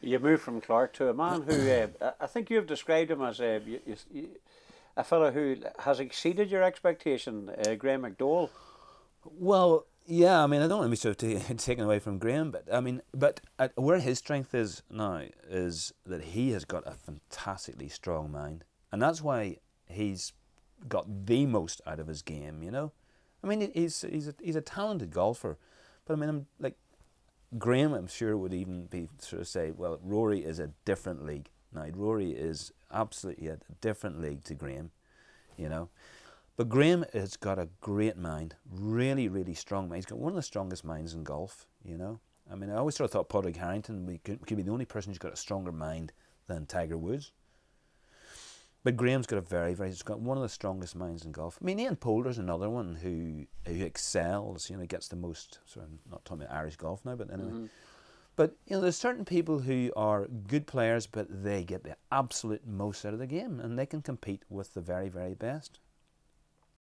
you move from Clark to a man who uh, I think you've described him as a, uh, you, you, a fellow who has exceeded your expectation, uh, Graham McDowell. Well, yeah, I mean, I don't want to be sort of taken away from Graham, but I mean, but uh, where his strength is now is that he has got a fantastically strong mind, and that's why he's got the most out of his game. You know, I mean, he's he's a, he's a talented golfer, but I mean, I'm like Graham, I'm sure, would even be sort of say, well, Rory is a different league. Now, Rory is absolutely a different league to Graham, you know. But Graham has got a great mind, really, really strong mind. He's got one of the strongest minds in golf, you know. I mean, I always sort of thought Padraig Harrington could be the only person who's got a stronger mind than Tiger Woods. But Graham's got a very, very, he's got one of the strongest minds in golf. I mean, Ian Poulter's another one who who excels, you know, gets the most, sort of, not talking about Irish golf now, but anyway. Mm -hmm. But, you know, there's certain people who are good players, but they get the absolute most out of the game and they can compete with the very, very best.